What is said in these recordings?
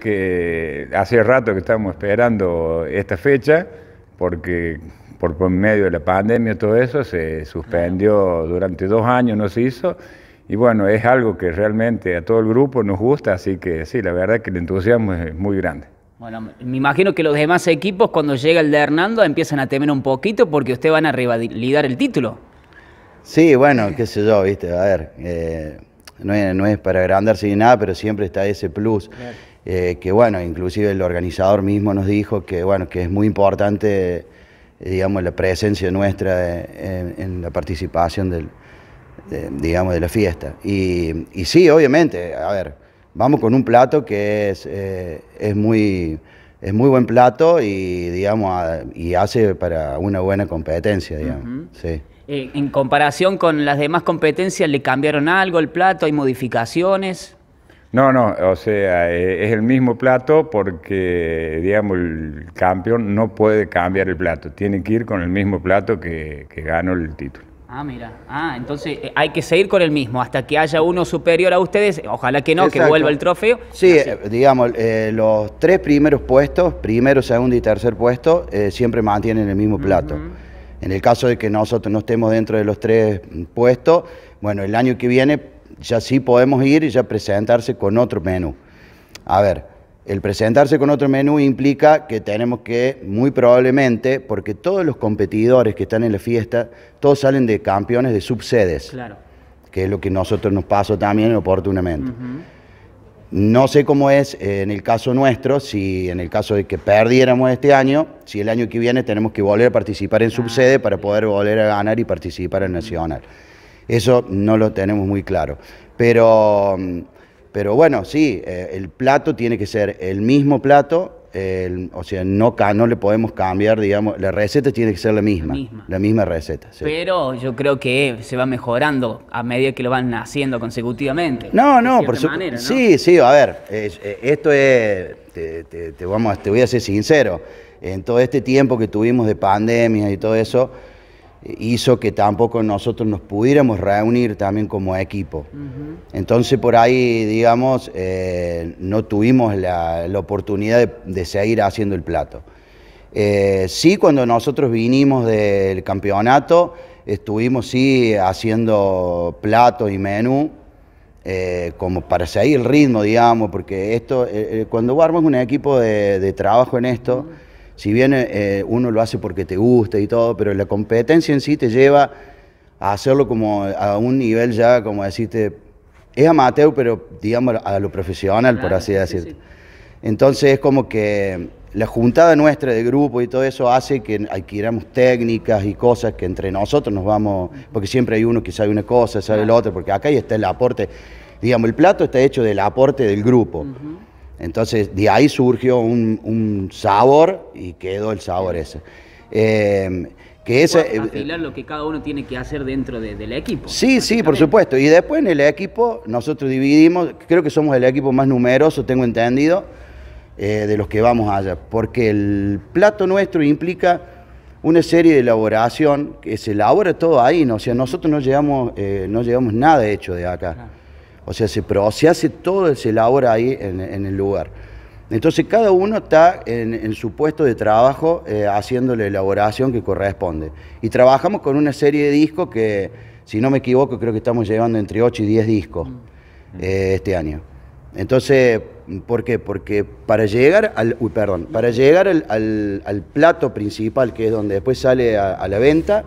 que hace rato que estábamos esperando esta fecha porque por medio de la pandemia y todo eso se suspendió durante dos años, no se hizo y bueno, es algo que realmente a todo el grupo nos gusta, así que sí, la verdad que el entusiasmo es muy grande. Bueno, me imagino que los demás equipos cuando llega el de Hernando empiezan a temer un poquito porque ustedes van a revalidar el título. Sí, bueno, qué sé yo, viste, a ver, eh, no, es, para agrandarse ni nada, pero siempre está ese plus. Eh, que bueno, inclusive el organizador mismo nos dijo que bueno, que es muy importante digamos, la presencia nuestra eh, en, la participación de, la fiesta. Y, sí, obviamente, a ver, vamos con un plato que es, eh, es, muy, buen plato y, digamos, y hace para una buena competencia, digamos. en comparación con las demás competencias, ¿le cambiaron algo el plato? ¿Hay modificaciones? No, no, o sea, e, es el mismo plato porque, digamos, el campeón no puede cambiar el plato, tiene que ir con el mismo plato que, ganó el título. Ah, mira. Ah, entonces eh, hay que seguir con el mismo hasta que haya uno superior a ustedes. Ojalá que no, que vuelva el trofeo. Sí, eh, digamos, eh, los tres primeros puestos, primero, segundo y tercer puesto, siempre mantienen el mismo plato. En el caso de que nosotros no estemos dentro de los tres puestos, bueno, el año que viene ya sí podemos ir y ya presentarse con otro menú. A ver, el presentarse con otro menú implica que tenemos que, muy probablemente, porque todos los competidores que están en la fiesta, todos salen de campeones de subsedes. Claro. Que es lo que nosotros nos pasó también oportunamente. No sé cómo es eh, en el caso nuestro, si en el caso de que perdiéramos este año, si el año que viene tenemos que volver a participar en subsede para poder volver a ganar y participar en Nacional. Eso no lo tenemos muy claro. Pero, mm, pero bueno, sí, eh, el plato tiene que ser el mismo plato, o sea, no, no le podemos cambiar, digamos, la receta tiene que ser la misma. La misma, receta. Sí. Pero yo creo que se va mejorando a medida que lo van haciendo consecutivamente. No, no, por supuesto. Sí, sí, a ver, eh, esto es, te, vamos, te voy a ser sincero, en todo este tiempo que tuvimos de pandemia y todo eso, hizo que tampoco nosotros nos pudiéramos reunir también como equipo. Entonces por ahí, digamos, eh, no tuvimos la, oportunidad de, seguir haciendo el plato. Eh, sí, cuando nosotros vinimos del campeonato, estuvimos sí haciendo plato y menú, eh, como para seguir el ritmo, digamos, porque esto, cuando armas un equipo de, trabajo en esto, si bien eh, uno lo hace porque te gusta y todo, pero la competencia en sí te lleva a hacerlo como a un nivel ya, como deciste, es amateur, pero digamos a lo profesional, por así decirlo. Entonces es como que la juntada nuestra de grupo y todo eso hace que adquiramos técnicas y cosas que entre nosotros nos vamos, porque siempre hay uno que sabe una cosa, sabe la otra, porque acá ya está el aporte, digamos, el plato está hecho del aporte del grupo. Entonces de ahí surgió un, sabor y quedó el sabor ese. Em, que es. Eh, afilar lo que cada uno tiene que hacer dentro del equipo. Sí, sí, por supuesto. Y después en el equipo nosotros dividimos, creo que somos el equipo más numeroso, tengo entendido, eh, de los que vamos allá, porque el plato nuestro implica una serie de elaboración que se elabora todo ahí, ¿no? o sea, nosotros no llevamos, eh, no llevamos nada hecho de acá o sea, se, se hace todo, se elabora ahí en, el lugar. Entonces cada uno está en, su puesto de trabajo eh, haciendo la elaboración que corresponde. Y trabajamos con una serie de discos que, si no me equivoco, creo que estamos llevando entre 8 y 10 discos mm. eh, este año. Entonces, ¿por qué? Porque para llegar al, perdón, para llegar al, plato principal, que es donde después sale a la venta,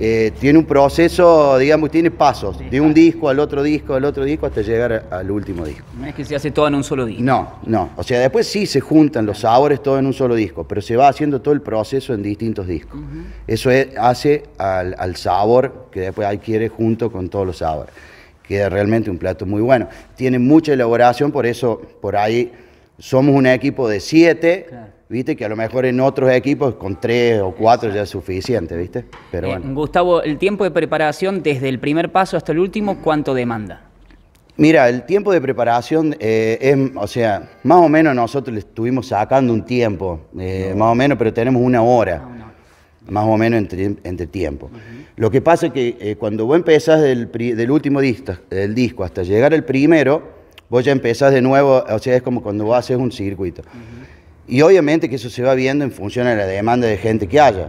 eh, tiene un proceso, digamos, tiene pasos, de un disco al otro disco, al otro disco, hasta llegar al último disco. No es que se hace todo en un solo disco. No, no. O sea, después sí se juntan los sabores todo en un solo disco, pero se va haciendo todo el proceso en distintos discos. Eso hace al, al sabor que después adquiere junto con todos los sabores. Queda realmente un plato muy bueno. Tiene mucha elaboración, por eso por ahí somos un equipo de siete, ¿viste? Que a lo mejor en otros equipos con tres o cuatro ya es suficiente, ¿viste? Pero eh, bueno. Gustavo, el tiempo de preparación desde el primer paso hasta el último, ¿cuánto demanda? Mira, el tiempo de preparación eh, es, o sea, más o menos nosotros le estuvimos sacando un tiempo, eh, más o menos, pero tenemos una hora, ah, más o menos entre, tiempo. Lo que pasa es que cuando vos empezás del, último disco, del disco hasta llegar al primero, vos ya empezás de nuevo, o sea, es como cuando vos haces un circuito. Y obviamente que eso se va viendo en función de la demanda de gente que haya.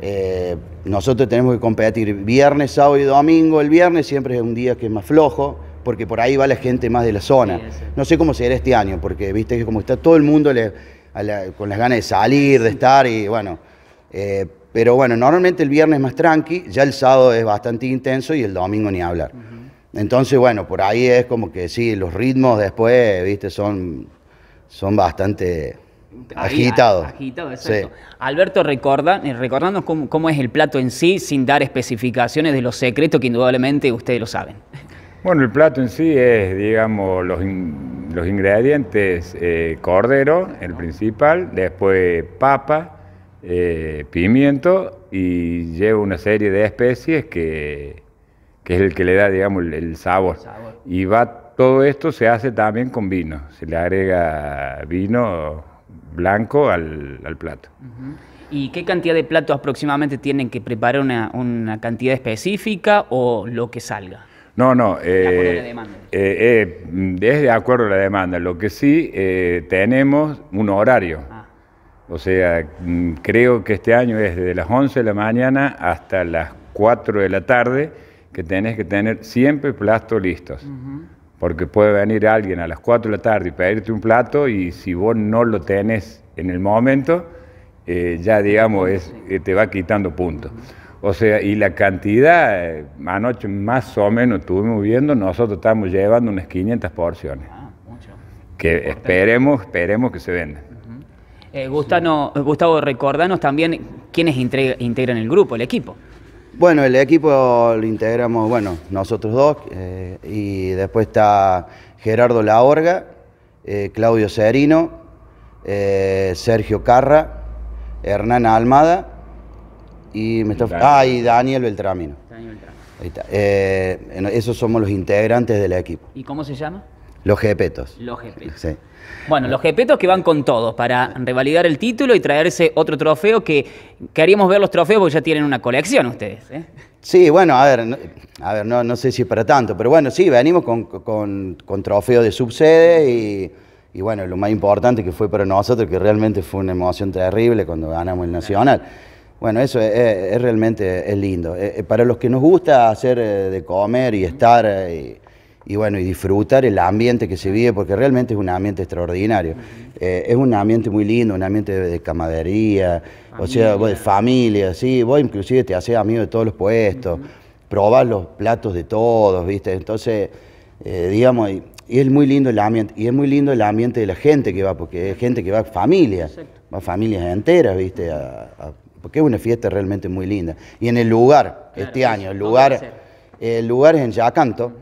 Eh, nosotros tenemos que competir viernes, sábado y domingo. El viernes siempre es un día que es más flojo, porque por ahí va la gente más de la zona. no sé cómo será este año, porque viste que como está todo el mundo con las ganas de salir, de estar, y bueno. Eh, pero bueno, normalmente el viernes es más tranqui, ya el sábado es bastante intenso y el domingo ni hablar. Entonces, bueno, por ahí es como que sí, los ritmos después, viste, son, son bastante agitados. Alberto, recorda, eh, recordarnos cómo, es el plato en sí, sin dar especificaciones de los secretos que indudablemente ustedes lo saben. Bueno, el plato en sí es, digamos, los, los ingredientes, eh, cordero, el principal, después papa, eh, pimiento y lleva una serie de especies que que es el que le da, digamos, el, sabor. Y va, todo esto se hace también con vino, se le agrega vino blanco al, plato. ¿Y qué cantidad de platos aproximadamente tienen que preparar una, cantidad específica o lo que salga? No, no. Eh, eh, eh, es de acuerdo a la demanda. Lo que sí eh, tenemos un horario. Ah. O sea, mm, creo que este año es desde las 11 de la mañana hasta las 4 de la tarde que tenés que tener siempre platos listos. Porque puede venir alguien a las 4 de la tarde y pedirte un plato y si vos no lo tenés en el momento, eh, ya digamos, eh, te va quitando puntos. O sea, y la cantidad, eh, anoche más o menos estuvimos viendo, nosotros estamos llevando unas 500 porciones. Ah, que esperemos, esperemos que se venda. Gustavo, recordarnos recordanos también quiénes integran el grupo, el equipo. Bueno, el equipo lo integramos, bueno, nosotros dos, eh, y después está Gerardo Laorga, eh, Claudio Serino, eh, Sergio Carra, Hernán Almada y, me ah, Daniel Beltramino. Daniel Ahí está. esos somos los integrantes del equipo. ¿Y cómo se llama? Los Gepetos. Los Gepetos. Bueno, los Gepetos que van con todos para revalidar el título y traerse otro trofeo que queríamos ver los trofeos porque ya tienen una colección ustedes. ¿eh? Sí, bueno, a ver, no, a ver no, sé si es para tanto, pero bueno, sí, venimos con, con, trofeos de subsede y, y, bueno, lo más importante que fue para nosotros, que realmente fue una emoción terrible cuando ganamos el Nacional. Bueno, eso es, realmente es lindo. Eh, eh, para los que nos gusta hacer de comer y estar y bueno, y disfrutar el ambiente que se vive, porque realmente es un ambiente extraordinario. Eh, es un ambiente muy lindo, un ambiente de, camadería, o sea, de familia, sí, vos inclusive te haces amigo de todos los puestos, probar probás los platos de todos, ¿viste? Entonces, eh, digamos, y, es muy lindo el ambiente, y es muy lindo el ambiente de la gente que va, porque es gente que va familia, va familias enteras, ¿viste? porque es una fiesta realmente muy linda. Y en el lugar, este año, el lugar, el lugar es en Yacanto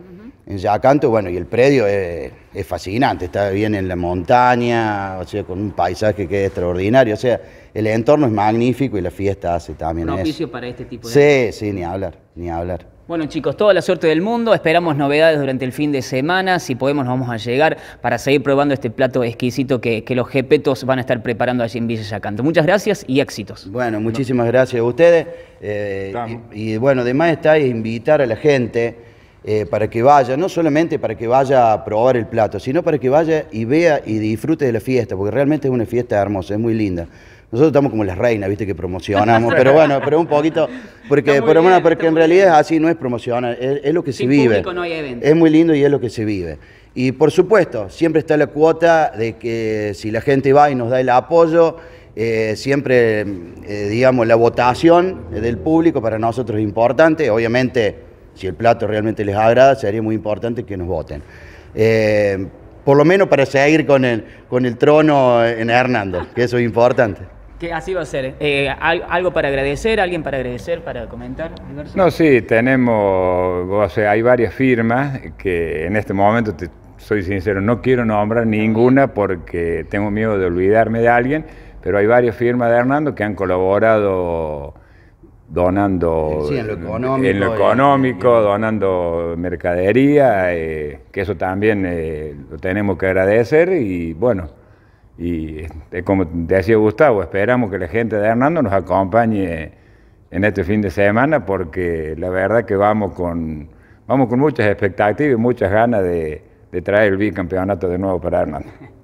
en Yacanto, bueno, y el predio es, fascinante, está bien en la montaña, o sea, con un paisaje que es extraordinario, o sea, el entorno es magnífico y la fiesta hace también Propicio para este tipo de... Sí, sí, ni hablar, ni hablar. Bueno chicos, toda la suerte del mundo, esperamos novedades durante el fin de semana, si podemos nos vamos a llegar para seguir probando este plato exquisito que, los jepetos van a estar preparando allí en Villa Yacanto. Muchas gracias y éxitos. Bueno, muchísimas gracias a ustedes eh, y, y, bueno, además está invitar a la gente eh, para que vaya, no solamente para que vaya a probar el plato, sino para que vaya y vea y disfrute de la fiesta, porque realmente es una fiesta hermosa, es muy linda. Nosotros estamos como las reinas, viste, que promocionamos, pero bueno, pero un poquito, porque, porque en realidad así no es promocionar, es, lo que se vive. es muy lindo y es lo que se vive. Y por supuesto, siempre está la cuota de que si la gente va y nos da el apoyo, eh, siempre, eh, digamos, la votación del público para nosotros es importante, obviamente si el plato realmente les agrada, sería muy importante que nos voten. Eh, por lo menos para seguir con el, con el trono en Hernando, que eso es importante. Que así va a ser. Eh. Eh, ¿Algo para agradecer? ¿Alguien para agradecer? ¿Para comentar? No, sí, tenemos, o sea, hay varias firmas que en este momento, soy sincero, no quiero nombrar ninguna porque tengo miedo de olvidarme de alguien, pero hay varias firmas de Hernando que han colaborado donando en lo económico, donando mercadería, eh, que eso también eh, lo tenemos que agradecer y bueno, y te como decía Gustavo, esperamos que la gente de Hernando nos acompañe en este fin de semana porque la verdad que vamos con, vamos con muchas expectativas y muchas ganas de, de traer el bicampeonato de nuevo para Hernando.